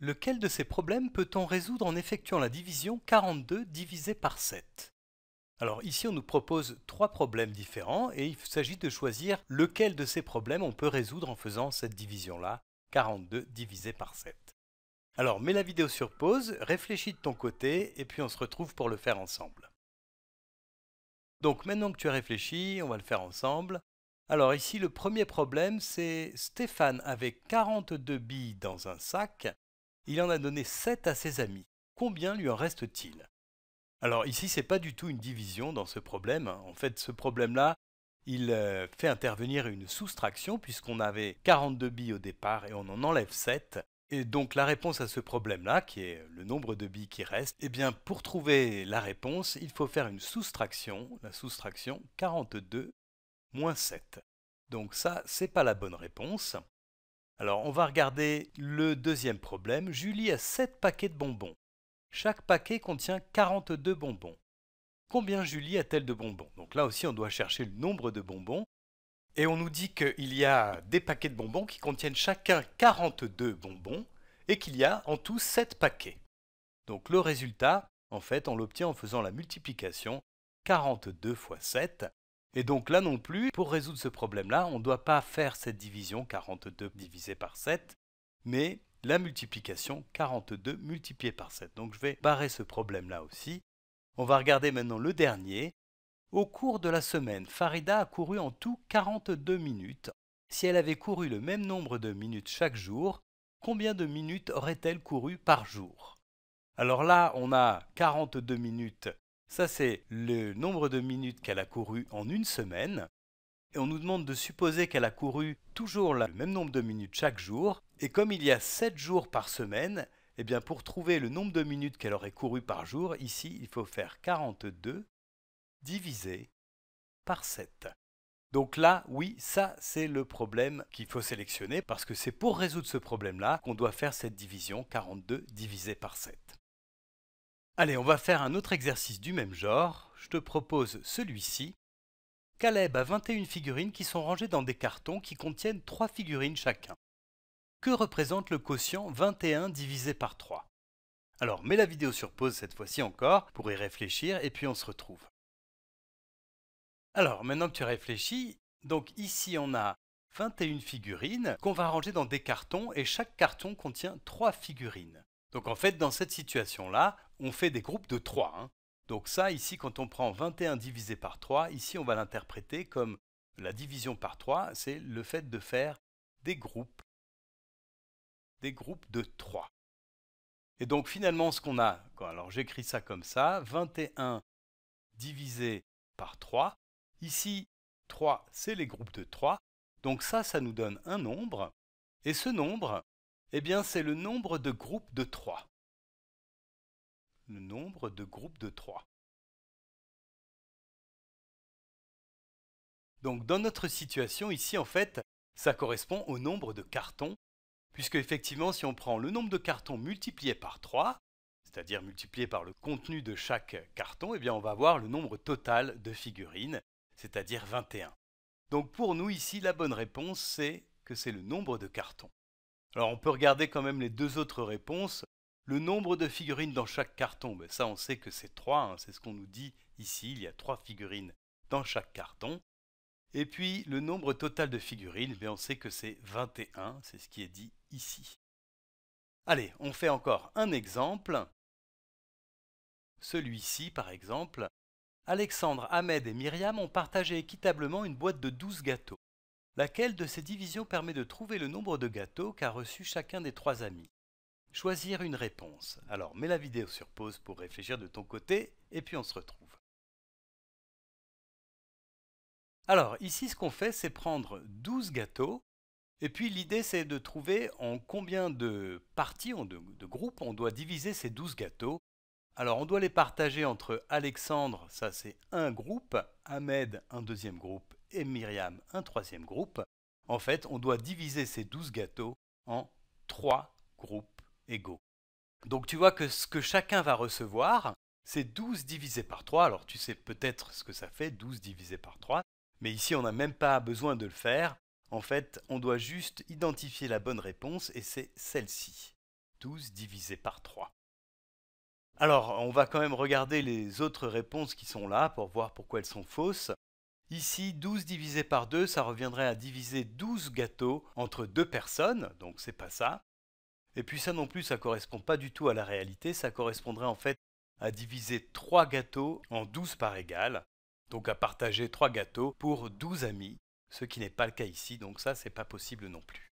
Lequel de ces problèmes peut-on résoudre en effectuant la division 42 divisé par 7 alors ici, on nous propose trois problèmes différents et il s'agit de choisir lequel de ces problèmes on peut résoudre en faisant cette division-là, 42 divisé par 7. Alors mets la vidéo sur pause, réfléchis de ton côté et puis on se retrouve pour le faire ensemble. Donc maintenant que tu as réfléchi, on va le faire ensemble. Alors ici, le premier problème, c'est Stéphane avec 42 billes dans un sac il en a donné 7 à ses amis. Combien lui en reste-t-il Alors ici, ce n'est pas du tout une division dans ce problème. En fait, ce problème-là, il euh, fait intervenir une soustraction puisqu'on avait 42 billes au départ et on en enlève 7. Et donc la réponse à ce problème-là, qui est le nombre de billes qui restent, eh bien pour trouver la réponse, il faut faire une soustraction, la soustraction 42 moins 7. Donc ça, c'est pas la bonne réponse. Alors on va regarder le deuxième problème. Julie a 7 paquets de bonbons. Chaque paquet contient 42 bonbons. Combien Julie a-t-elle de bonbons Donc là aussi on doit chercher le nombre de bonbons. Et on nous dit qu'il y a des paquets de bonbons qui contiennent chacun 42 bonbons et qu'il y a en tout 7 paquets. Donc le résultat, en fait, on l'obtient en faisant la multiplication 42 x 7. Et donc là non plus, pour résoudre ce problème-là, on ne doit pas faire cette division 42 divisé par 7, mais la multiplication 42 multiplié par 7. Donc je vais barrer ce problème-là aussi. On va regarder maintenant le dernier. Au cours de la semaine, Farida a couru en tout 42 minutes. Si elle avait couru le même nombre de minutes chaque jour, combien de minutes aurait-elle couru par jour Alors là, on a 42 minutes ça, c'est le nombre de minutes qu'elle a couru en une semaine. Et on nous demande de supposer qu'elle a couru toujours le même nombre de minutes chaque jour. Et comme il y a 7 jours par semaine, eh bien pour trouver le nombre de minutes qu'elle aurait couru par jour, ici, il faut faire 42 divisé par 7. Donc là, oui, ça, c'est le problème qu'il faut sélectionner parce que c'est pour résoudre ce problème-là qu'on doit faire cette division 42 divisé par 7. Allez, on va faire un autre exercice du même genre. Je te propose celui-ci. Caleb a 21 figurines qui sont rangées dans des cartons qui contiennent 3 figurines chacun. Que représente le quotient 21 divisé par 3 Alors mets la vidéo sur pause cette fois-ci encore pour y réfléchir et puis on se retrouve. Alors maintenant que tu réfléchis, donc ici on a 21 figurines qu'on va ranger dans des cartons et chaque carton contient 3 figurines. Donc en fait, dans cette situation-là, on fait des groupes de 3. Hein. Donc ça, ici, quand on prend 21 divisé par 3, ici, on va l'interpréter comme la division par 3, c'est le fait de faire des groupes, des groupes de 3. Et donc finalement, ce qu'on a, alors j'écris ça comme ça, 21 divisé par 3. Ici, 3, c'est les groupes de 3. Donc ça, ça nous donne un nombre. Et ce nombre, eh bien, c'est le nombre de groupes de 3. Le nombre de groupes de 3. Donc, dans notre situation ici, en fait, ça correspond au nombre de cartons, puisque effectivement, si on prend le nombre de cartons multiplié par 3, c'est-à-dire multiplié par le contenu de chaque carton, eh bien, on va avoir le nombre total de figurines, c'est-à-dire 21. Donc, pour nous, ici, la bonne réponse, c'est que c'est le nombre de cartons. Alors on peut regarder quand même les deux autres réponses. Le nombre de figurines dans chaque carton, ben ça on sait que c'est 3, hein, c'est ce qu'on nous dit ici, il y a 3 figurines dans chaque carton. Et puis le nombre total de figurines, ben on sait que c'est 21, c'est ce qui est dit ici. Allez, on fait encore un exemple. Celui-ci par exemple. Alexandre, Ahmed et Myriam ont partagé équitablement une boîte de 12 gâteaux. Laquelle de ces divisions permet de trouver le nombre de gâteaux qu'a reçu chacun des trois amis Choisir une réponse. Alors mets la vidéo sur pause pour réfléchir de ton côté et puis on se retrouve. Alors ici ce qu'on fait c'est prendre 12 gâteaux et puis l'idée c'est de trouver en combien de parties, de, de groupes on doit diviser ces 12 gâteaux. Alors on doit les partager entre Alexandre, ça c'est un groupe, Ahmed un deuxième groupe et Myriam un troisième groupe. En fait, on doit diviser ces 12 gâteaux en trois groupes égaux. Donc tu vois que ce que chacun va recevoir, c'est 12 divisé par 3. Alors tu sais peut-être ce que ça fait, 12 divisé par 3. Mais ici, on n'a même pas besoin de le faire. En fait, on doit juste identifier la bonne réponse et c'est celle-ci. 12 divisé par 3. Alors, on va quand même regarder les autres réponses qui sont là pour voir pourquoi elles sont fausses. Ici, 12 divisé par 2, ça reviendrait à diviser 12 gâteaux entre deux personnes, donc c'est pas ça. Et puis ça non plus, ça correspond pas du tout à la réalité, ça correspondrait en fait à diviser 3 gâteaux en 12 par égal, donc à partager 3 gâteaux pour 12 amis, ce qui n'est pas le cas ici, donc ça c'est pas possible non plus.